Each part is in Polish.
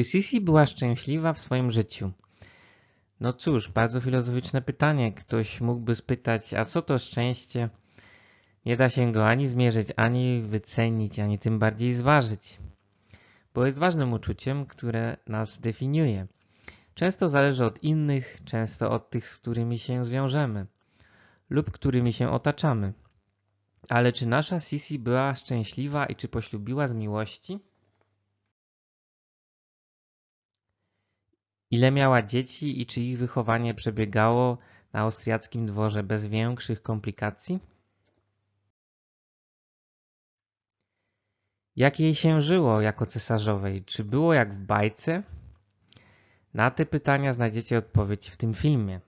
Czy Sisi była szczęśliwa w swoim życiu? No cóż, bardzo filozoficzne pytanie. Ktoś mógłby spytać, a co to szczęście? Nie da się go ani zmierzyć, ani wycenić, ani tym bardziej zważyć. Bo jest ważnym uczuciem, które nas definiuje. Często zależy od innych, często od tych, z którymi się zwiążemy lub którymi się otaczamy. Ale czy nasza Sisi była szczęśliwa i czy poślubiła z miłości? Ile miała dzieci i czy ich wychowanie przebiegało na austriackim dworze bez większych komplikacji? Jak jej się żyło jako cesarzowej? Czy było jak w bajce? Na te pytania znajdziecie odpowiedź w tym filmie.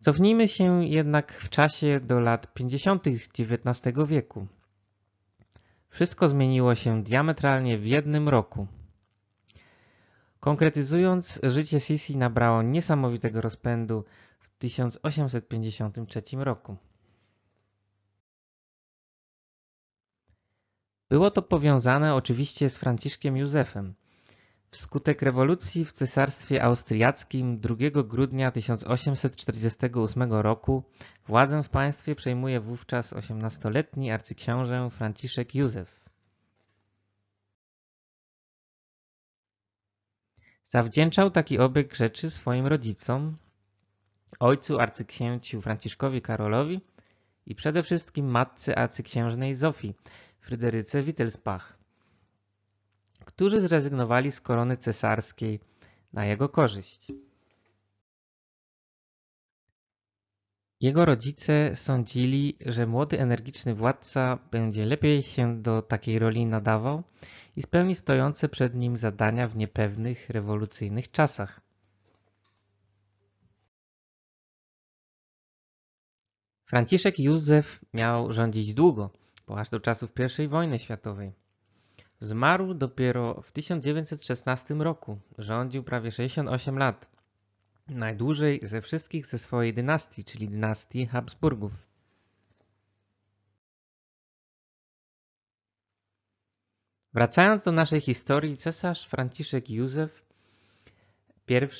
Cofnijmy się jednak w czasie do lat 50. XIX wieku. Wszystko zmieniło się diametralnie w jednym roku. Konkretyzując, życie Sisi nabrało niesamowitego rozpędu w 1853 roku. Było to powiązane oczywiście z Franciszkiem Józefem – Wskutek rewolucji w Cesarstwie Austriackim 2 grudnia 1848 roku władzę w państwie przejmuje wówczas 18-letni arcyksiążę Franciszek Józef. Zawdzięczał taki obieg rzeczy swoim rodzicom, ojcu arcyksięciu Franciszkowi Karolowi i przede wszystkim matce arcyksiężnej Zofii, Fryderyce Wittelsbach którzy zrezygnowali z korony cesarskiej na jego korzyść. Jego rodzice sądzili, że młody, energiczny władca będzie lepiej się do takiej roli nadawał i spełni stojące przed nim zadania w niepewnych, rewolucyjnych czasach. Franciszek Józef miał rządzić długo, bo aż do czasów I wojny światowej. Zmarł dopiero w 1916 roku. Rządził prawie 68 lat. Najdłużej ze wszystkich ze swojej dynastii, czyli dynastii Habsburgów. Wracając do naszej historii, cesarz Franciszek Józef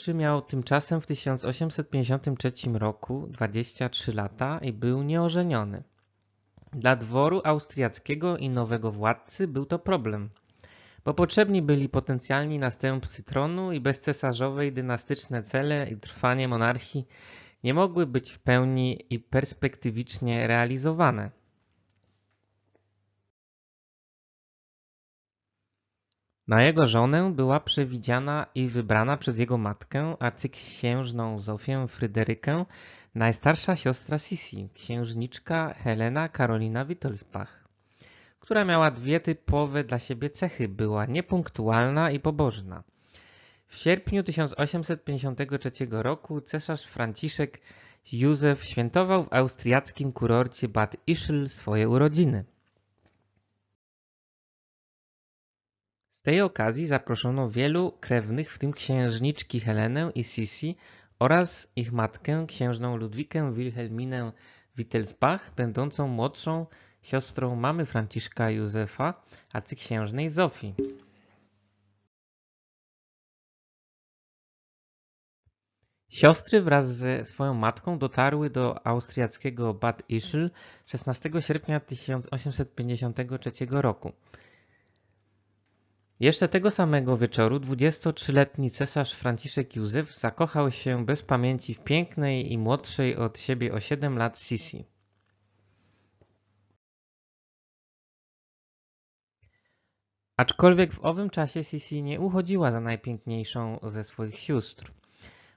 I miał tymczasem w 1853 roku 23 lata i był nieożeniony. Dla dworu austriackiego i nowego władcy był to problem, bo potrzebni byli potencjalni następcy tronu i bezcesarzowej dynastyczne cele i trwanie monarchii nie mogły być w pełni i perspektywicznie realizowane. Na jego żonę była przewidziana i wybrana przez jego matkę, arcyksiężną Zofię Fryderykę, najstarsza siostra Sisi, księżniczka Helena Karolina Wittelsbach, która miała dwie typowe dla siebie cechy, była niepunktualna i pobożna. W sierpniu 1853 roku cesarz Franciszek Józef świętował w austriackim kurorcie Bad Ischl swoje urodziny. Z tej okazji zaproszono wielu krewnych, w tym księżniczki Helenę i Sisi, oraz ich matkę, księżną Ludwikę Wilhelminę Wittelsbach, będącą młodszą siostrą mamy Franciszka Józefa, arcyksiężnej Zofii. Siostry wraz ze swoją matką dotarły do austriackiego Bad Ischl 16 sierpnia 1853 roku. Jeszcze tego samego wieczoru 23-letni cesarz Franciszek Józef zakochał się bez pamięci w pięknej i młodszej od siebie o 7 lat Sisi. Aczkolwiek w owym czasie Sisi nie uchodziła za najpiękniejszą ze swoich sióstr.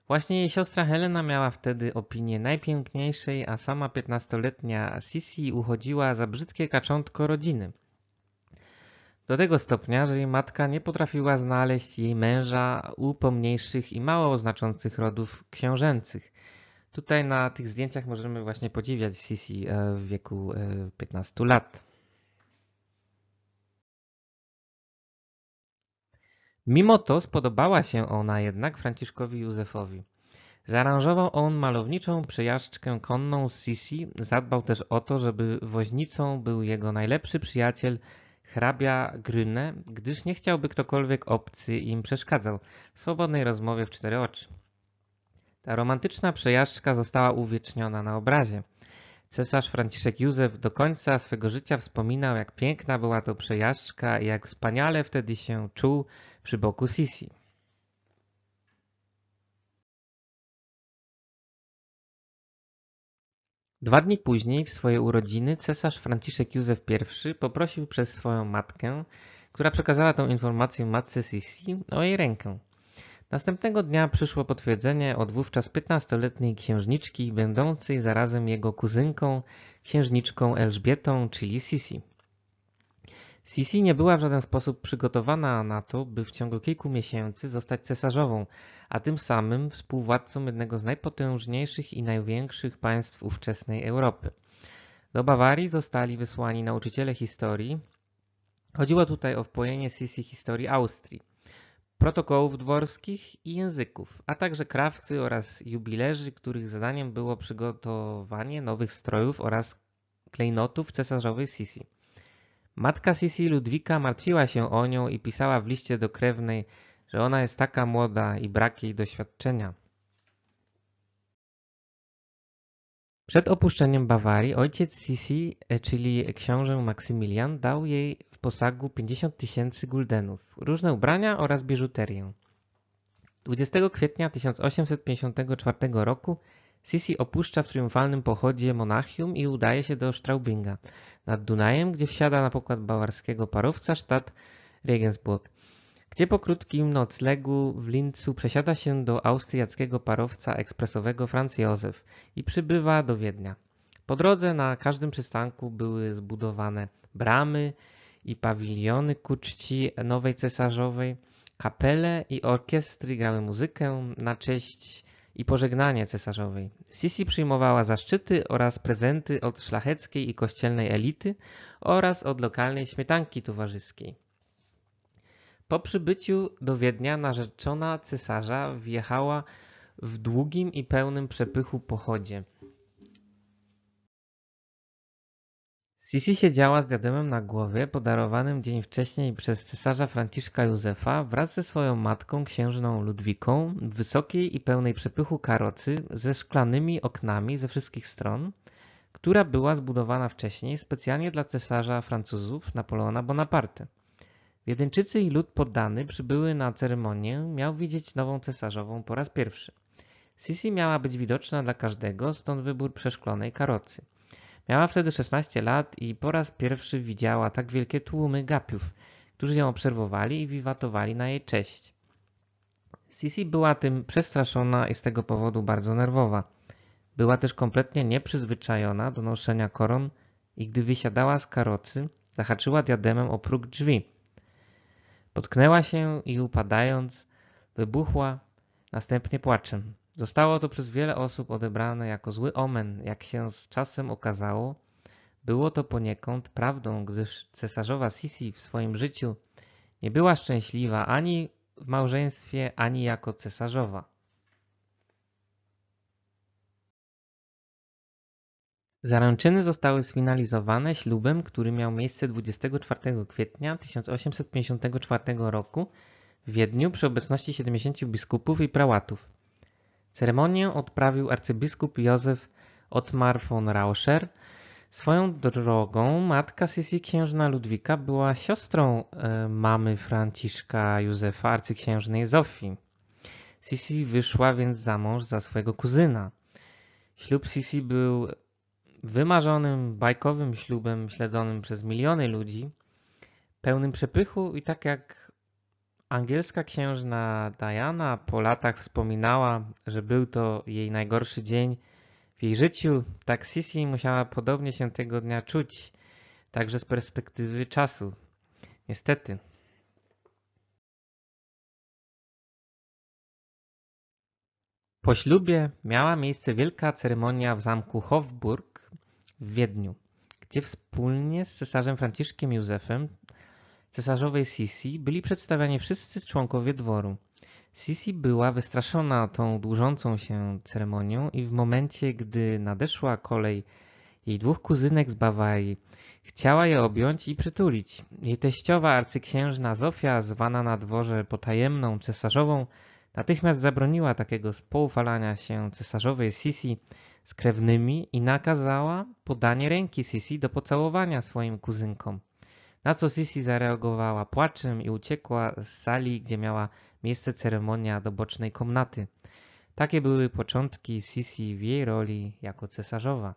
Właśnie jej siostra Helena miała wtedy opinię najpiękniejszej, a sama 15-letnia Sisi uchodziła za brzydkie kaczątko rodziny – do tego stopnia, że jej matka nie potrafiła znaleźć jej męża u pomniejszych i mało znaczących rodów książęcych. Tutaj na tych zdjęciach możemy właśnie podziwiać Sisi e, w wieku 15 e, lat. Mimo to spodobała się ona jednak Franciszkowi Józefowi. Zaaranżował on malowniczą przejażdżkę konną z Sisi, zadbał też o to, żeby woźnicą był jego najlepszy przyjaciel hrabia Grynę, gdyż nie chciałby ktokolwiek obcy im przeszkadzał w swobodnej rozmowie w cztery oczy. Ta romantyczna przejażdżka została uwieczniona na obrazie. Cesarz Franciszek Józef do końca swego życia wspominał, jak piękna była to przejażdżka i jak wspaniale wtedy się czuł przy boku Sisi. Dwa dni później, w swoje urodziny, cesarz Franciszek Józef I poprosił przez swoją matkę, która przekazała tą informację matce Sisi, o jej rękę. Następnego dnia przyszło potwierdzenie od wówczas 15-letniej księżniczki, będącej zarazem jego kuzynką, księżniczką Elżbietą, czyli Sisi. Sisi nie była w żaden sposób przygotowana na to, by w ciągu kilku miesięcy zostać cesarzową, a tym samym współwładcą jednego z najpotężniejszych i największych państw ówczesnej Europy. Do Bawarii zostali wysłani nauczyciele historii. Chodziło tutaj o wpojenie Sisi historii Austrii, protokołów dworskich i języków, a także krawcy oraz jubilerzy, których zadaniem było przygotowanie nowych strojów oraz klejnotów cesarzowej Sisi. Matka Sisi Ludwika martwiła się o nią i pisała w liście do krewnej, że ona jest taka młoda i brak jej doświadczenia. Przed opuszczeniem Bawarii ojciec Sisi, e, czyli książę Maksymilian, dał jej w posagu 50 tysięcy guldenów, różne ubrania oraz biżuterię. 20 kwietnia 1854 roku Sisi opuszcza w triumfalnym pochodzie Monachium i udaje się do Straubinga nad Dunajem, gdzie wsiada na pokład bawarskiego parowca sztat Regensburg, gdzie po krótkim noclegu w Lincu przesiada się do austriackiego parowca ekspresowego Franz Josef i przybywa do Wiednia. Po drodze na każdym przystanku były zbudowane bramy i pawiliony ku czci nowej cesarzowej, kapele i orkiestry grały muzykę na cześć i pożegnanie cesarzowej. Sisi przyjmowała zaszczyty oraz prezenty od szlacheckiej i kościelnej elity oraz od lokalnej śmietanki towarzyskiej. Po przybyciu do Wiednia narzeczona cesarza wjechała w długim i pełnym przepychu pochodzie – Sisi siedziała z diademem na głowie, podarowanym dzień wcześniej przez cesarza Franciszka Józefa wraz ze swoją matką księżną Ludwiką w wysokiej i pełnej przepychu karocy ze szklanymi oknami ze wszystkich stron, która była zbudowana wcześniej specjalnie dla cesarza Francuzów Napoleona Bonaparte. Wiedeńczycy i lud poddany przybyły na ceremonię, miał widzieć nową cesarzową po raz pierwszy. Sisi miała być widoczna dla każdego, stąd wybór przeszklonej karocy. Miała wtedy 16 lat i po raz pierwszy widziała tak wielkie tłumy gapiów, którzy ją obserwowali i wiwatowali na jej cześć. Sisi była tym przestraszona i z tego powodu bardzo nerwowa. Była też kompletnie nieprzyzwyczajona do noszenia koron i gdy wysiadała z karocy, zahaczyła diademem o próg drzwi. Potknęła się i upadając, wybuchła, następnie płaczem. Zostało to przez wiele osób odebrane jako zły omen, jak się z czasem okazało. Było to poniekąd prawdą, gdyż cesarzowa Sisi w swoim życiu nie była szczęśliwa ani w małżeństwie, ani jako cesarzowa. Zaręczyny zostały sfinalizowane ślubem, który miał miejsce 24 kwietnia 1854 roku w Wiedniu przy obecności 70 biskupów i prałatów. Ceremonię odprawił arcybiskup Józef Otmar von Rauscher. Swoją drogą matka Sisi księżna Ludwika była siostrą e, mamy Franciszka Józefa, arcyksiężnej Zofii. Sisi wyszła więc za mąż za swojego kuzyna. Ślub Sisi był wymarzonym, bajkowym ślubem śledzonym przez miliony ludzi, pełnym przepychu i tak jak Angielska księżna Diana po latach wspominała, że był to jej najgorszy dzień w jej życiu. Tak Sisi musiała podobnie się tego dnia czuć, także z perspektywy czasu. Niestety. Po ślubie miała miejsce wielka ceremonia w zamku Hofburg w Wiedniu, gdzie wspólnie z cesarzem Franciszkiem Józefem cesarzowej Sisi byli przedstawiani wszyscy członkowie dworu. Sisi była wystraszona tą dłużącą się ceremonią i w momencie, gdy nadeszła kolej jej dwóch kuzynek z Bawarii, chciała je objąć i przytulić. Jej teściowa arcyksiężna Zofia, zwana na dworze potajemną cesarzową, natychmiast zabroniła takiego spoufalania się cesarzowej Sisi z krewnymi i nakazała podanie ręki Sisi do pocałowania swoim kuzynkom. Na co Sisi zareagowała płaczem i uciekła z sali, gdzie miała miejsce ceremonia do bocznej komnaty. Takie były początki Sisi w jej roli jako cesarzowa.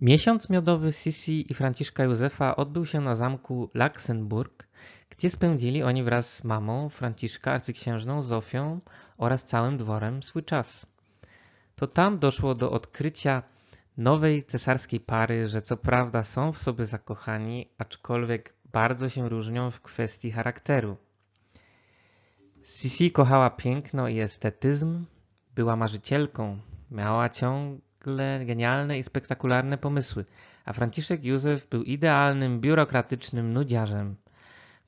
Miesiąc miodowy Sisi i Franciszka Józefa odbył się na zamku Laksenburg, gdzie spędzili oni wraz z mamą Franciszka, arcyksiężną Zofią oraz całym dworem swój czas to tam doszło do odkrycia nowej cesarskiej pary, że co prawda są w sobie zakochani, aczkolwiek bardzo się różnią w kwestii charakteru. Sisi kochała piękno i estetyzm, była marzycielką, miała ciągle genialne i spektakularne pomysły, a Franciszek Józef był idealnym, biurokratycznym nudziarzem,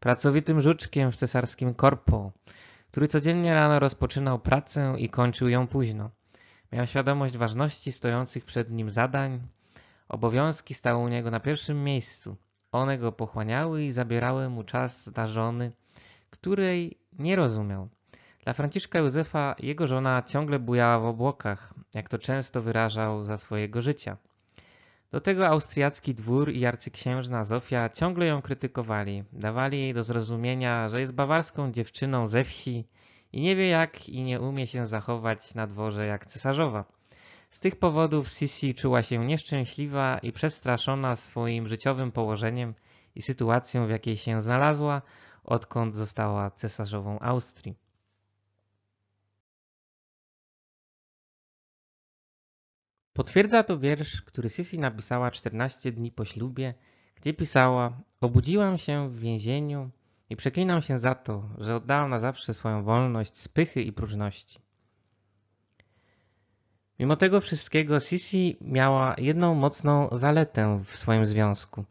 pracowitym żuczkiem w cesarskim korpo, który codziennie rano rozpoczynał pracę i kończył ją późno. Miał świadomość ważności stojących przed nim zadań. Obowiązki stały u niego na pierwszym miejscu. One go pochłaniały i zabierały mu czas dla żony, której nie rozumiał. Dla Franciszka Józefa jego żona ciągle bujała w obłokach, jak to często wyrażał za swojego życia. Do tego austriacki dwór i arcyksiężna Zofia ciągle ją krytykowali, dawali jej do zrozumienia, że jest bawarską dziewczyną ze wsi, i nie wie jak i nie umie się zachować na dworze jak cesarzowa. Z tych powodów Sisi czuła się nieszczęśliwa i przestraszona swoim życiowym położeniem i sytuacją, w jakiej się znalazła, odkąd została cesarzową Austrii. Potwierdza to wiersz, który Sisi napisała 14 dni po ślubie, gdzie pisała: Obudziłam się w więzieniu, i przeklinam się za to, że oddałam na zawsze swoją wolność z pychy i próżności. Mimo tego wszystkiego Sisi miała jedną mocną zaletę w swoim związku.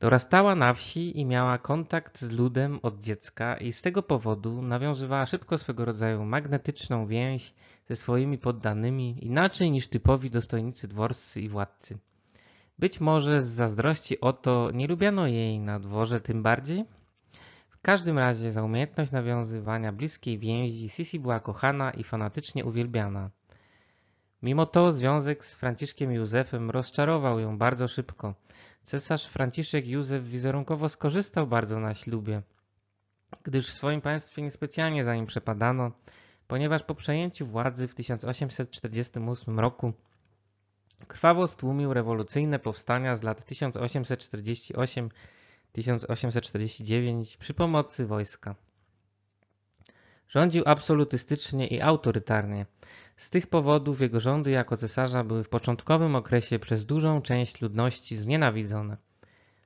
Dorastała na wsi i miała kontakt z ludem od dziecka i z tego powodu nawiązywała szybko swego rodzaju magnetyczną więź ze swoimi poddanymi inaczej niż typowi dostojnicy dworscy i władcy. Być może z zazdrości o to nie lubiano jej na dworze tym bardziej, każdym razie za umiejętność nawiązywania bliskiej więzi Sisi była kochana i fanatycznie uwielbiana. Mimo to związek z Franciszkiem Józefem rozczarował ją bardzo szybko. Cesarz Franciszek Józef wizerunkowo skorzystał bardzo na ślubie, gdyż w swoim państwie niespecjalnie za nim przepadano, ponieważ po przejęciu władzy w 1848 roku krwawo stłumił rewolucyjne powstania z lat 1848 1849 przy pomocy wojska. Rządził absolutystycznie i autorytarnie. Z tych powodów jego rządy jako cesarza były w początkowym okresie przez dużą część ludności znienawidzone.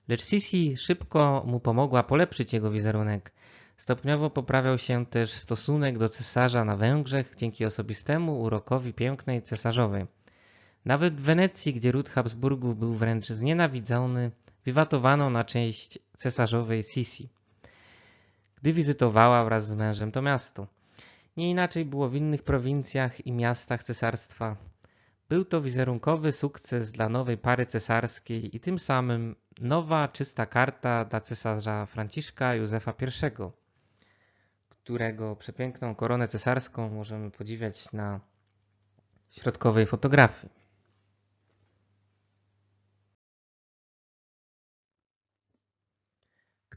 Lecz Sisi szybko mu pomogła polepszyć jego wizerunek. Stopniowo poprawiał się też stosunek do cesarza na Węgrzech dzięki osobistemu urokowi pięknej cesarzowej. Nawet w Wenecji, gdzie ród Habsburgów był wręcz znienawidzony, wywatowano na część cesarzowej Sisi, gdy wizytowała wraz z mężem to miasto. Nie inaczej było w innych prowincjach i miastach cesarstwa. Był to wizerunkowy sukces dla nowej pary cesarskiej i tym samym nowa, czysta karta dla cesarza Franciszka Józefa I, którego przepiękną koronę cesarską możemy podziwiać na środkowej fotografii.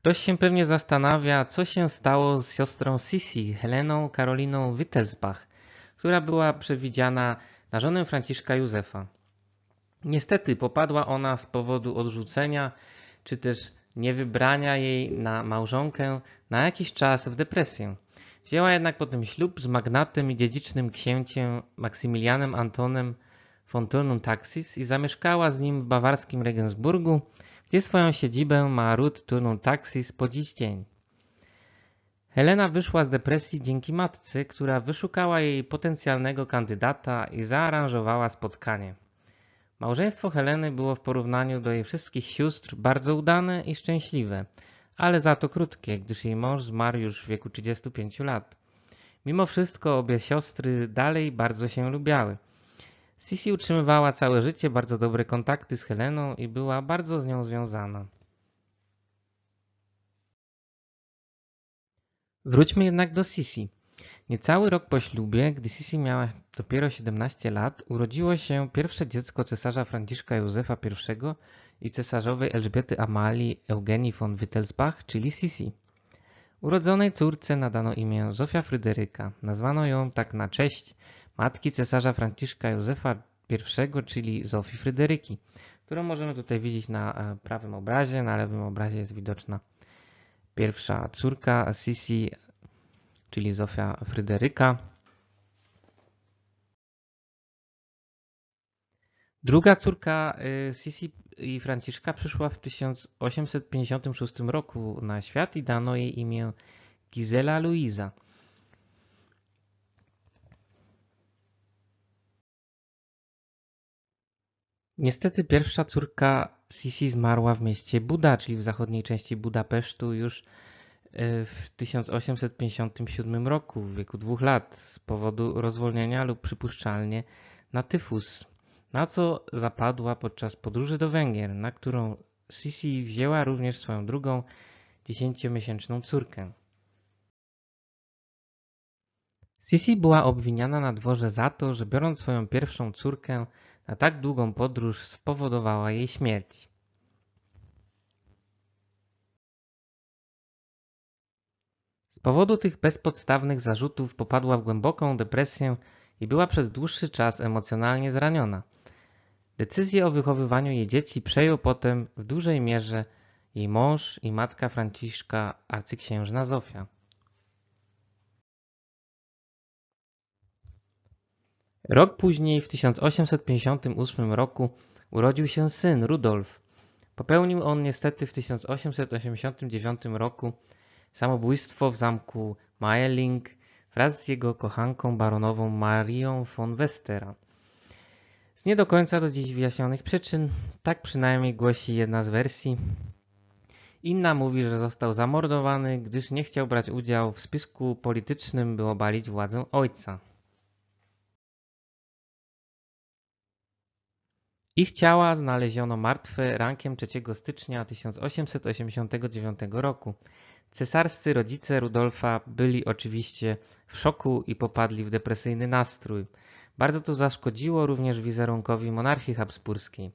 Ktoś się pewnie zastanawia, co się stało z siostrą Sisi, Heleną Karoliną Wittelsbach, która była przewidziana na żonę Franciszka Józefa. Niestety popadła ona z powodu odrzucenia czy też niewybrania jej na małżonkę na jakiś czas w depresję. Wzięła jednak potem ślub z magnatem i dziedzicznym księciem Maksymilianem Antonem von Taxis i zamieszkała z nim w bawarskim Regensburgu, gdzie swoją siedzibę ma Ruth Tunnel Taxis po dziś dzień. Helena wyszła z depresji dzięki matce, która wyszukała jej potencjalnego kandydata i zaaranżowała spotkanie. Małżeństwo Heleny było w porównaniu do jej wszystkich sióstr bardzo udane i szczęśliwe, ale za to krótkie, gdyż jej mąż zmarł już w wieku 35 lat. Mimo wszystko obie siostry dalej bardzo się lubiały. Sisi utrzymywała całe życie bardzo dobre kontakty z Heleną i była bardzo z nią związana. Wróćmy jednak do Sisi. Niecały rok po ślubie, gdy Sisi miała dopiero 17 lat, urodziło się pierwsze dziecko cesarza Franciszka Józefa I i cesarzowej Elżbiety Amalii Eugenii von Wittelsbach, czyli Sisi. Urodzonej córce nadano imię Zofia Fryderyka. Nazwano ją tak na cześć matki cesarza Franciszka Józefa I, czyli Zofii Fryderyki, którą możemy tutaj widzieć na e, prawym obrazie. Na lewym obrazie jest widoczna pierwsza córka Sisi, czyli Zofia Fryderyka. Druga córka e, Sisi i Franciszka przyszła w 1856 roku na świat i dano jej imię Gizela Luiza. Niestety pierwsza córka Sisi zmarła w mieście Buda, czyli w zachodniej części Budapesztu już e, w 1857 roku w wieku dwóch lat z powodu rozwolnienia lub przypuszczalnie na tyfus, na co zapadła podczas podróży do Węgier, na którą Sisi wzięła również swoją drugą dziesięciomiesięczną córkę. Sisi była obwiniana na dworze za to, że biorąc swoją pierwszą córkę a tak długą podróż spowodowała jej śmierć. Z powodu tych bezpodstawnych zarzutów popadła w głęboką depresję i była przez dłuższy czas emocjonalnie zraniona. Decyzję o wychowywaniu jej dzieci przejął potem w dużej mierze jej mąż i matka Franciszka, arcyksiężna Zofia. Rok później, w 1858 roku, urodził się syn Rudolf. Popełnił on niestety w 1889 roku samobójstwo w zamku Maeling wraz z jego kochanką baronową Marią von Westera. Z nie do końca do dziś wyjaśnionych przyczyn, tak przynajmniej głosi jedna z wersji. Inna mówi, że został zamordowany, gdyż nie chciał brać udziału w spisku politycznym, by obalić władzę ojca. Ich ciała znaleziono martwe rankiem 3 stycznia 1889 roku. Cesarscy rodzice Rudolfa byli oczywiście w szoku i popadli w depresyjny nastrój. Bardzo to zaszkodziło również wizerunkowi monarchii habsburskiej.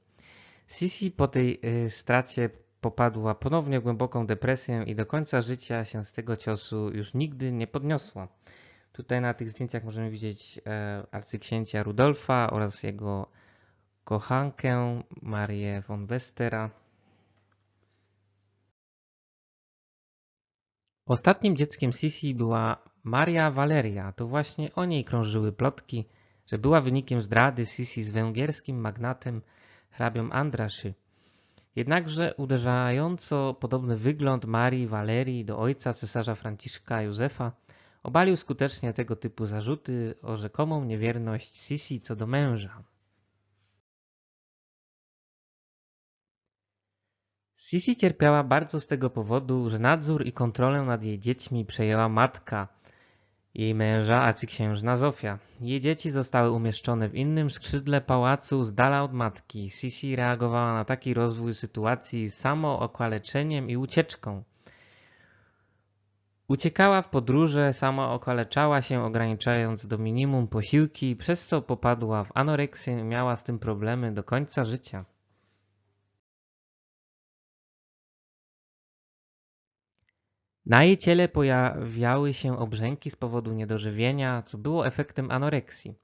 Sisi po tej y, stracie popadła ponownie w głęboką depresję i do końca życia się z tego ciosu już nigdy nie podniosła. Tutaj na tych zdjęciach możemy widzieć e, arcyksięcia Rudolfa oraz jego kochankę Marię von Westera. Ostatnim dzieckiem Sisi była Maria Valeria. To właśnie o niej krążyły plotki, że była wynikiem zdrady Sisi z węgierskim magnatem hrabią Andraszy. Jednakże uderzająco podobny wygląd Marii Walerii do ojca cesarza Franciszka Józefa obalił skutecznie tego typu zarzuty o rzekomą niewierność Sisi co do męża. Sisi cierpiała bardzo z tego powodu, że nadzór i kontrolę nad jej dziećmi przejęła matka jej męża, arcyksiężna Zofia. Jej dzieci zostały umieszczone w innym skrzydle pałacu z dala od matki. Sisi reagowała na taki rozwój sytuacji samookaleczeniem i ucieczką. Uciekała w podróże, sama okaleczała się, ograniczając do minimum posiłki, przez co popadła w anoreksję i miała z tym problemy do końca życia. Na jej ciele pojawiały się obrzęki z powodu niedożywienia, co było efektem anoreksji.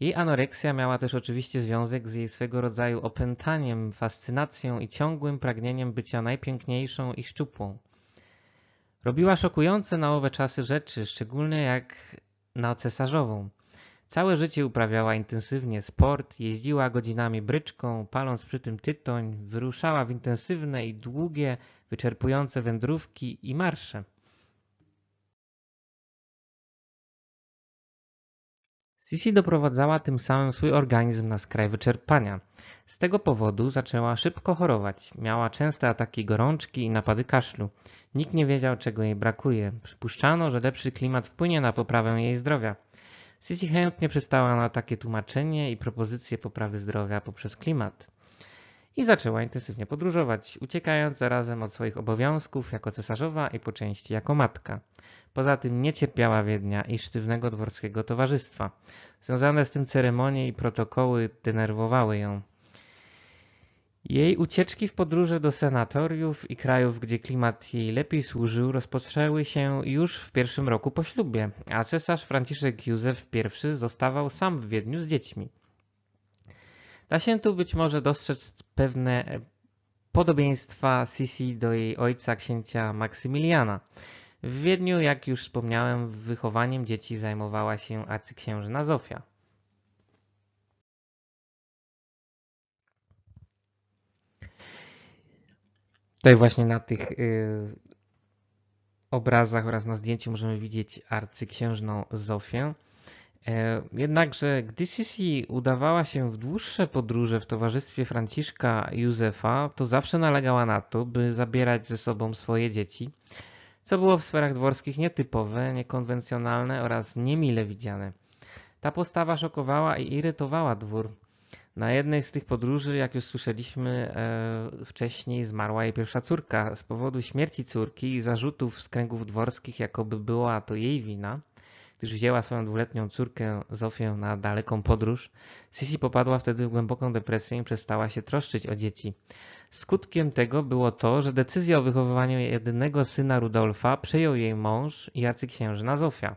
Jej anoreksja miała też oczywiście związek z jej swego rodzaju opętaniem, fascynacją i ciągłym pragnieniem bycia najpiękniejszą i szczupłą. Robiła szokujące na owe czasy rzeczy, szczególnie jak na cesarzową. Całe życie uprawiała intensywnie sport, jeździła godzinami bryczką, paląc przy tym tytoń, wyruszała w intensywne i długie, wyczerpujące wędrówki i marsze. Sisi doprowadzała tym samym swój organizm na skraj wyczerpania. Z tego powodu zaczęła szybko chorować. Miała częste ataki gorączki i napady kaszlu. Nikt nie wiedział, czego jej brakuje. Przypuszczano, że lepszy klimat wpłynie na poprawę jej zdrowia. Sisi chętnie przystała na takie tłumaczenie i propozycje poprawy zdrowia poprzez klimat i zaczęła intensywnie podróżować, uciekając zarazem od swoich obowiązków jako cesarzowa i po części jako matka. Poza tym nie cierpiała Wiednia i sztywnego dworskiego towarzystwa. Związane z tym ceremonie i protokoły denerwowały ją. Jej ucieczki w podróże do senatoriów i krajów, gdzie klimat jej lepiej służył, rozpoczęły się już w pierwszym roku po ślubie, a cesarz Franciszek Józef I zostawał sam w Wiedniu z dziećmi. Da się tu być może dostrzec pewne podobieństwa Sisi do jej ojca, księcia Maksymiliana. W Wiedniu, jak już wspomniałem, wychowaniem dzieci zajmowała się arcyksiężna Zofia. Tutaj właśnie na tych yy, obrazach oraz na zdjęciu możemy widzieć arcyksiężną Zofię. E, jednakże, gdy Sisi udawała się w dłuższe podróże w towarzystwie Franciszka Józefa, to zawsze nalegała na to, by zabierać ze sobą swoje dzieci, co było w sferach dworskich nietypowe, niekonwencjonalne oraz niemile widziane. Ta postawa szokowała i irytowała dwór. Na jednej z tych podróży, jak już słyszeliśmy e, wcześniej, zmarła jej pierwsza córka. Z powodu śmierci córki i zarzutów z kręgów dworskich, jakoby była to jej wina – gdyż wzięła swoją dwuletnią córkę Zofię na daleką podróż. Sisi popadła wtedy w głęboką depresję i przestała się troszczyć o dzieci. Skutkiem tego było to, że decyzję o wychowywaniu jedynego syna Rudolfa przejął jej mąż i arcyksiężna Zofia.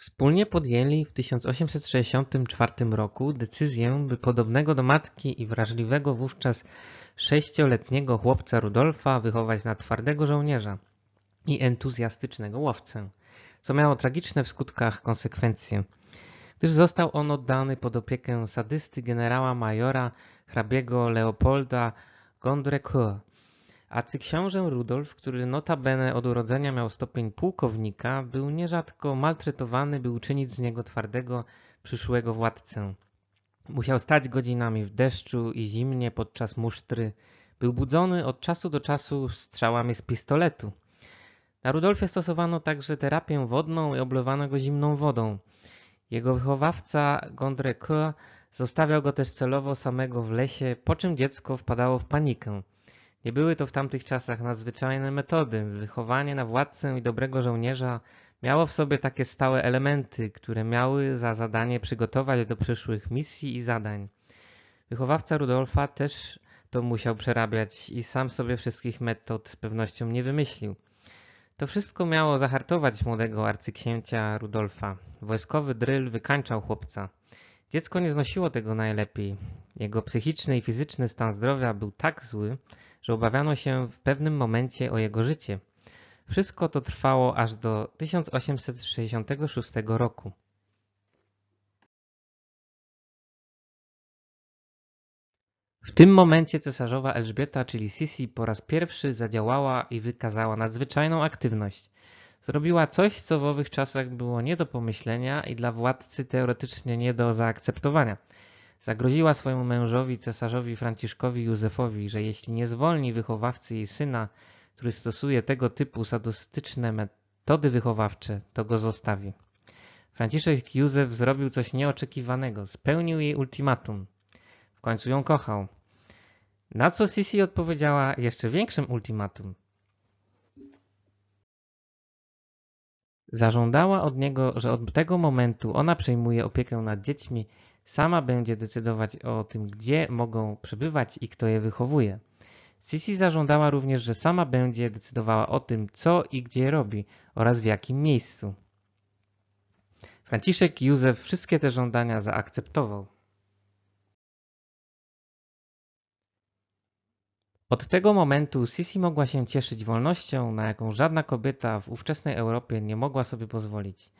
Wspólnie podjęli w 1864 roku decyzję, by podobnego do matki i wrażliwego wówczas sześcioletniego chłopca Rudolfa wychować na twardego żołnierza i entuzjastycznego łowcę, co miało tragiczne w skutkach konsekwencje, gdyż został on oddany pod opiekę sadysty generała majora hrabiego Leopolda Gondrecourt, arcyksiążę książę Rudolf, który notabene od urodzenia miał stopień pułkownika, był nierzadko maltretowany, by uczynić z niego twardego, przyszłego władcę. Musiał stać godzinami w deszczu i zimnie podczas musztry. Był budzony od czasu do czasu strzałami z pistoletu. Na Rudolfie stosowano także terapię wodną i oblewano go zimną wodą. Jego wychowawca Gondrecoeur zostawiał go też celowo samego w lesie, po czym dziecko wpadało w panikę. Nie były to w tamtych czasach nadzwyczajne metody. Wychowanie na władcę i dobrego żołnierza miało w sobie takie stałe elementy, które miały za zadanie przygotować do przyszłych misji i zadań. Wychowawca Rudolfa też to musiał przerabiać i sam sobie wszystkich metod z pewnością nie wymyślił. To wszystko miało zahartować młodego arcyksięcia Rudolfa. Wojskowy dryl wykańczał chłopca. Dziecko nie znosiło tego najlepiej. Jego psychiczny i fizyczny stan zdrowia był tak zły, że obawiano się w pewnym momencie o jego życie. Wszystko to trwało aż do 1866 roku. W tym momencie cesarzowa Elżbieta, czyli Sisi, po raz pierwszy zadziałała i wykazała nadzwyczajną aktywność. Zrobiła coś, co w owych czasach było nie do pomyślenia i dla władcy teoretycznie nie do zaakceptowania – Zagroziła swojemu mężowi, cesarzowi Franciszkowi Józefowi, że jeśli nie zwolni wychowawcy jej syna, który stosuje tego typu sadystyczne metody wychowawcze, to go zostawi. Franciszek Józef zrobił coś nieoczekiwanego, spełnił jej ultimatum. W końcu ją kochał. Na co Sisi odpowiedziała jeszcze większym ultimatum. Zażądała od niego, że od tego momentu ona przejmuje opiekę nad dziećmi Sama będzie decydować o tym, gdzie mogą przebywać i kto je wychowuje. Sisi zażądała również, że sama będzie decydowała o tym, co i gdzie robi oraz w jakim miejscu. Franciszek Józef wszystkie te żądania zaakceptował. Od tego momentu Sisi mogła się cieszyć wolnością, na jaką żadna kobieta w ówczesnej Europie nie mogła sobie pozwolić.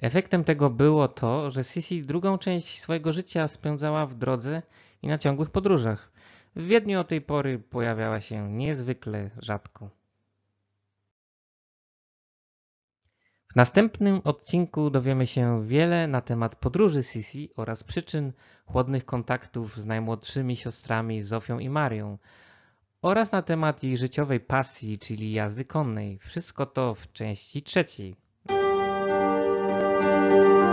Efektem tego było to, że Sisi drugą część swojego życia spędzała w drodze i na ciągłych podróżach. W Wiedniu o tej pory pojawiała się niezwykle rzadko. W następnym odcinku dowiemy się wiele na temat podróży Sisi oraz przyczyn chłodnych kontaktów z najmłodszymi siostrami Zofią i Marią oraz na temat jej życiowej pasji, czyli jazdy konnej. Wszystko to w części trzeciej. thank you